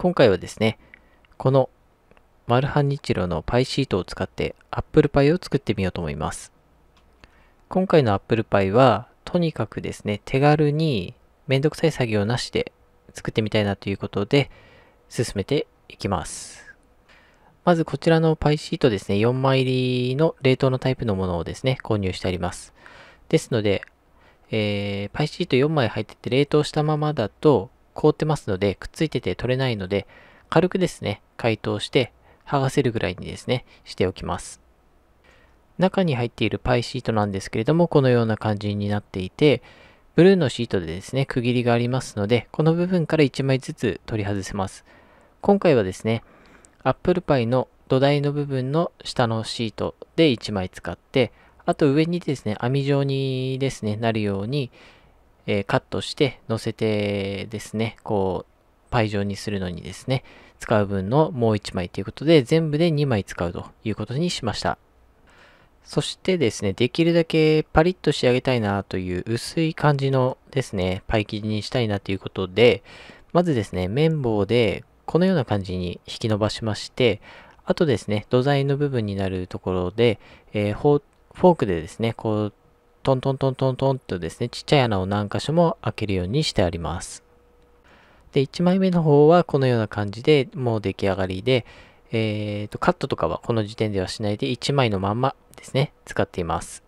今回はですね、このマルハニチロのパイシートを使ってアップルパイを作ってみようと思います。今回のアップルパイは、とにかくですね、手軽にめんどくさい作業なしで作ってみたいなということで、進めていきます。まずこちらのパイシートですね、4枚入りの冷凍のタイプのものをですね、購入してあります。ですので、えー、パイシート4枚入ってて冷凍したままだと、凍ってますので、くっついてて取れないので、軽くですね、解凍して、剥がせるぐらいにですね、しておきます。中に入っているパイシートなんですけれども、このような感じになっていて、ブルーのシートでですね、区切りがありますので、この部分から1枚ずつ取り外せます。今回はですね、アップルパイの土台の部分の下のシートで1枚使って、あと上にですね、網状にですね、なるように、えー、カットして載せてですね、こう、パイ状にするのにですね、使う分のもう1枚ということで、全部で2枚使うということにしました。そしてですね、できるだけパリッと仕上げたいなという薄い感じのですね、パイ生地にしたいなということで、まずですね、綿棒でこのような感じに引き伸ばしまして、あとですね、土台の部分になるところで、えー、フォークでですね、こうトントントントントンとですね、ちっちゃい穴を何箇所も開けるようにしてあります。で、1枚目の方はこのような感じでもう出来上がりで、えーと、カットとかはこの時点ではしないで1枚のまんまですね、使っています。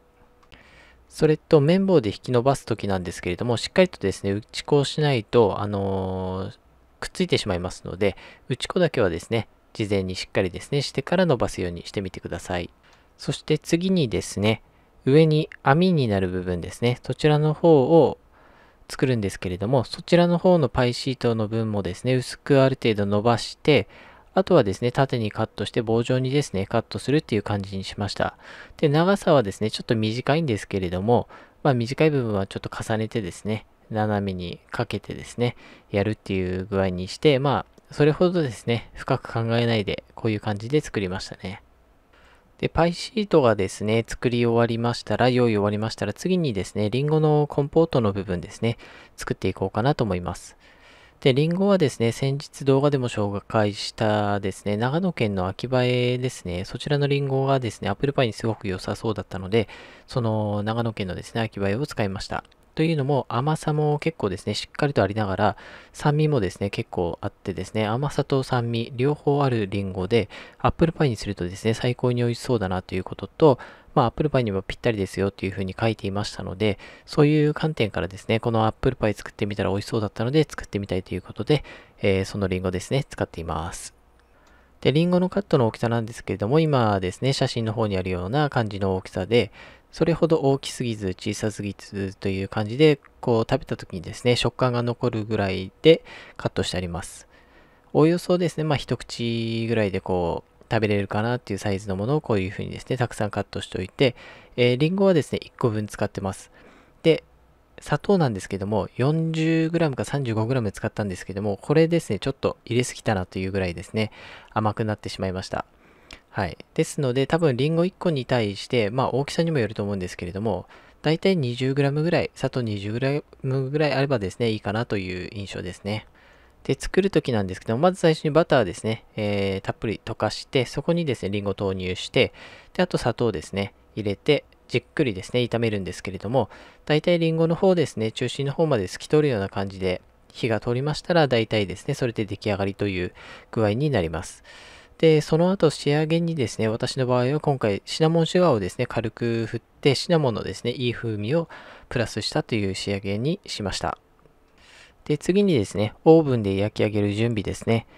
それと綿棒で引き伸ばす時なんですけれども、しっかりとですね、打ち粉をしないと、あのー、くっついてしまいますので、打ち粉だけはですね、事前にしっかりですね、してから伸ばすようにしてみてください。そして次にですね、上に網になる部分ですね。そちらの方を作るんですけれども、そちらの方のパイシートの分もですね、薄くある程度伸ばして、あとはですね、縦にカットして棒状にですね、カットするっていう感じにしました。で、長さはですね、ちょっと短いんですけれども、まあ短い部分はちょっと重ねてですね、斜めにかけてですね、やるっていう具合にして、まあ、それほどですね、深く考えないで、こういう感じで作りましたね。で、パイシートがですね、作り終わりましたら、用意終わりましたら、次にですね、リンゴのコンポートの部分ですね、作っていこうかなと思います。で、リンゴはですね、先日動画でも紹介したですね、長野県の秋葉えですね、そちらのリンゴがですね、アップルパイにすごく良さそうだったので、その長野県のですね、秋葉えを使いました。というのも甘さも結構ですね、しっかりとありながら、酸味もですね、結構あってですね、甘さと酸味、両方あるリンゴで、アップルパイにするとですね、最高に美味しそうだなということと、まあ、アップルパイにもぴったりですよっていうふうに書いていましたので、そういう観点からですね、このアップルパイ作ってみたら美味しそうだったので、作ってみたいということで、えー、そのリンゴですね、使っています。で、リンゴのカットの大きさなんですけれども、今ですね、写真の方にあるような感じの大きさで、それほど大きすぎず小さすぎずという感じで、こう食べた時にですね、食感が残るぐらいでカットしてあります。おおよそですね、まあ一口ぐらいでこう食べれるかなっていうサイズのものをこういうふうにですね、たくさんカットしておいて、えー、リンゴはですね、1個分使ってます。で、砂糖なんですけども、40g か 35g 使ったんですけども、これですね、ちょっと入れすぎたなというぐらいですね、甘くなってしまいました。はい。ですので、多分リンゴ1個に対して、まあ大きさにもよると思うんですけれども、大体 20g ぐらい、砂糖 20g ぐらいあればですね、いいかなという印象ですね。で、作るときなんですけども、まず最初にバターですね、えー、たっぷり溶かして、そこにですね、りんご投入して、で、あと砂糖ですね、入れて、じっくりですね、炒めるんですけれども、大体りんごの方ですね、中心の方まで透き通るような感じで火が通りましたら、大体ですね、それで出来上がりという具合になります。で、その後仕上げにですね、私の場合は今回シナモンシュガーをですね、軽く振ってシナモンのですね、いい風味をプラスしたという仕上げにしました。で、次にですね、オーブンで焼き上げる準備ですね。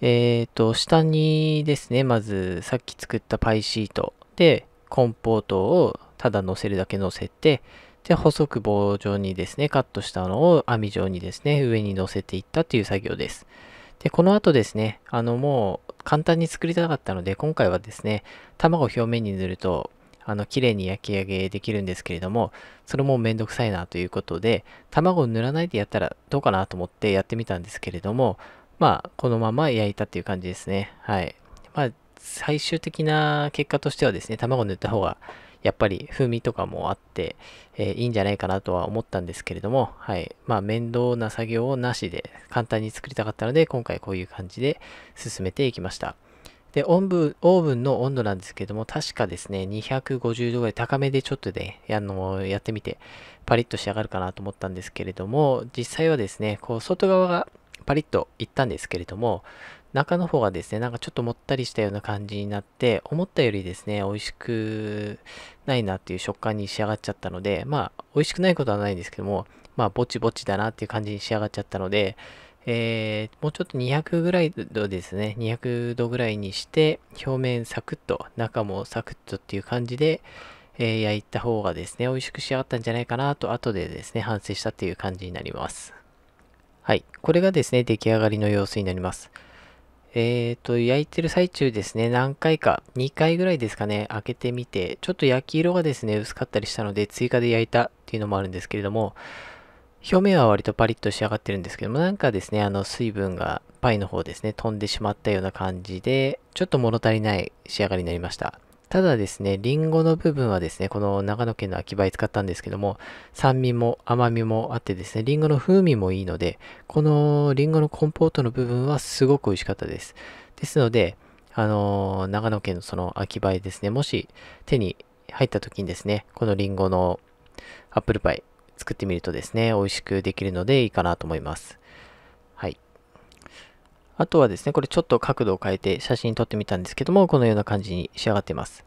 えっ、ー、と、下にですね、まずさっき作ったパイシートでコンポートをただ乗せるだけ乗せて、で、細く棒状にですね、カットしたのを網状にですね、上に乗せていったという作業です。で、この後ですね、あのも簡単に作りたかったので、今回はですね、卵表面に塗ると、あの、綺麗に焼き上げできるんですけれども、それもめんどくさいなということで、卵を塗らないでやったらどうかなと思ってやってみたんですけれども、まあ、このまま焼いたっていう感じですね。はい。まあ、最終的な結果としてはですね、卵を塗った方がやっぱり風味とかもあって、えー、いいんじゃないかなとは思ったんですけれども、はい。まあ、面倒な作業をなしで簡単に作りたかったので、今回こういう感じで進めていきました。で、オーブン、オーブンの温度なんですけども、確かですね、250度ぐらい高めでちょっとで、ね、あの、やってみて、パリッと仕上がるかなと思ったんですけれども、実際はですね、こう、外側がパリッといったんですけれども、中の方がですね、なんかちょっともったりしたような感じになって、思ったよりですね、美味しくないなっていう食感に仕上がっちゃったので、まあ、美味しくないことはないんですけども、まあ、ぼちぼちだなっていう感じに仕上がっちゃったので、えー、もうちょっと200ぐらい度ですね、200度ぐらいにして、表面サクッと、中もサクッとっていう感じで、えー、焼いた方がですね、美味しく仕上がったんじゃないかなと、後でですね、反省したっていう感じになります。はい。これがですね、出来上がりの様子になります。えっ、ー、と、焼いてる最中ですね、何回か、2回ぐらいですかね、開けてみて、ちょっと焼き色がですね、薄かったりしたので、追加で焼いたっていうのもあるんですけれども、表面は割とパリッと仕上がってるんですけども、なんかですね、あの、水分がパイの方ですね、飛んでしまったような感じで、ちょっと物足りない仕上がりになりました。ただですね、リンゴの部分はですね、この長野県の秋梅使ったんですけども、酸味も甘みもあってですね、リンゴの風味もいいので、このリンゴのコンポートの部分はすごく美味しかったです。ですので、あのー、長野県のその秋梅ですね、もし手に入った時にですね、このリンゴのアップルパイ作ってみるとですね、美味しくできるのでいいかなと思います。あとはですね、これちょっと角度を変えて写真撮ってみたんですけども、このような感じに仕上がっています。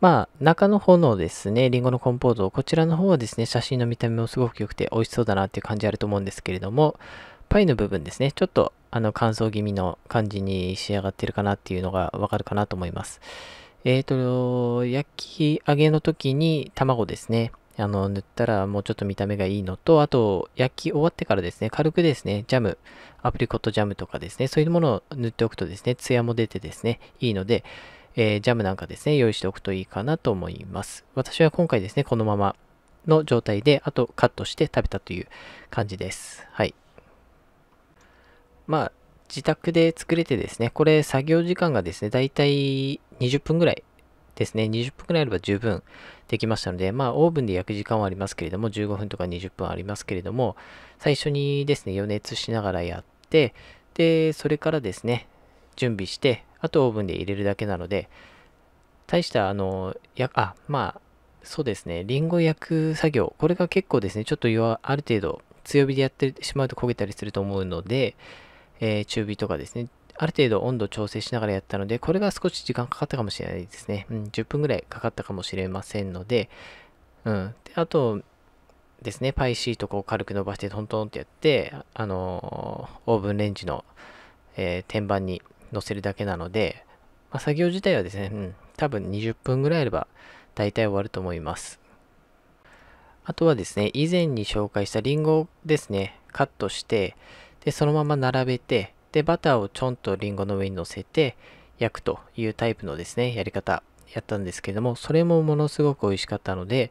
まあ、中の方のですね、りんごのコンポート、こちらの方はですね、写真の見た目もすごく良くて美味しそうだなっていう感じあると思うんですけれども、パイの部分ですね、ちょっとあの乾燥気味の感じに仕上がってるかなっていうのがわかるかなと思います。えっ、ー、と、焼き上げの時に卵ですね、あの、塗ったらもうちょっと見た目がいいのと、あと、焼き終わってからですね、軽くですね、ジャム、アプリコットジャムとかですね、そういうものを塗っておくとですね、ツヤも出てですね、いいので、えー、ジャムなんかですね、用意しておくといいかなと思います。私は今回ですね、このままの状態で、あとカットして食べたという感じです。はい。まあ、自宅で作れてですね、これ作業時間がですね、だいたい20分ぐらいですね、20分くらいあれば十分できましたので、まあ、オーブンで焼く時間はありますけれども、15分とか20分ありますけれども、最初にですね、予熱しながらやって、で、それからですね、準備して、あとオーブンで入れるだけなので、大した、あの、や、あ、まあ、そうですね、りんご焼く作業、これが結構ですね、ちょっとある程度強火でやってしまうと焦げたりすると思うので、えー、中火とかですね、ある程度温度調整しながらやったので、これが少し時間かかったかもしれないですね。うん、10分ぐらいかかったかもしれませんので、うん。であとですね、パイシートこう軽く伸ばしてトントンってやって、あのー、オーブンレンジの、えー、天板に乗せるだけなので、まあ、作業自体はですね、うん、多分20分ぐらいあれば大体終わると思います。あとはですね、以前に紹介したリンゴですね、カットして、で、そのまま並べて、で、バターをちょんとリンゴの上に乗せて焼くというタイプのですね、やり方やったんですけれども、それもものすごく美味しかったので、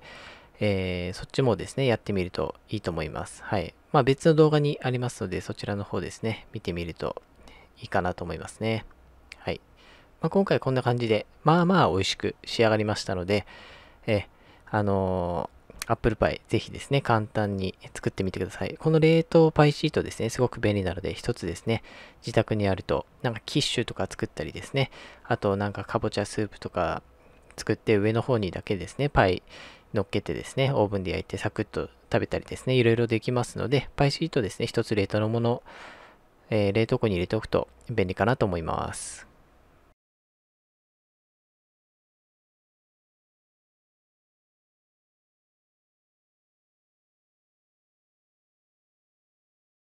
えー、そっちもですね、やってみるといいと思います。はい。まあ別の動画にありますので、そちらの方ですね、見てみるといいかなと思いますね。はい。まあ、今回こんな感じで、まあまあ美味しく仕上がりましたので、え、あのーアップルパイ、ぜひですね、簡単に作ってみてください。この冷凍パイシートですね、すごく便利なので、一つですね、自宅にあると、なんかキッシュとか作ったりですね、あとなんかかぼちゃスープとか作って、上の方にだけですね、パイ乗っけてですね、オーブンで焼いてサクッと食べたりですね、いろいろできますので、パイシートですね、一つ冷凍のもの、えー、冷凍庫に入れておくと便利かなと思います。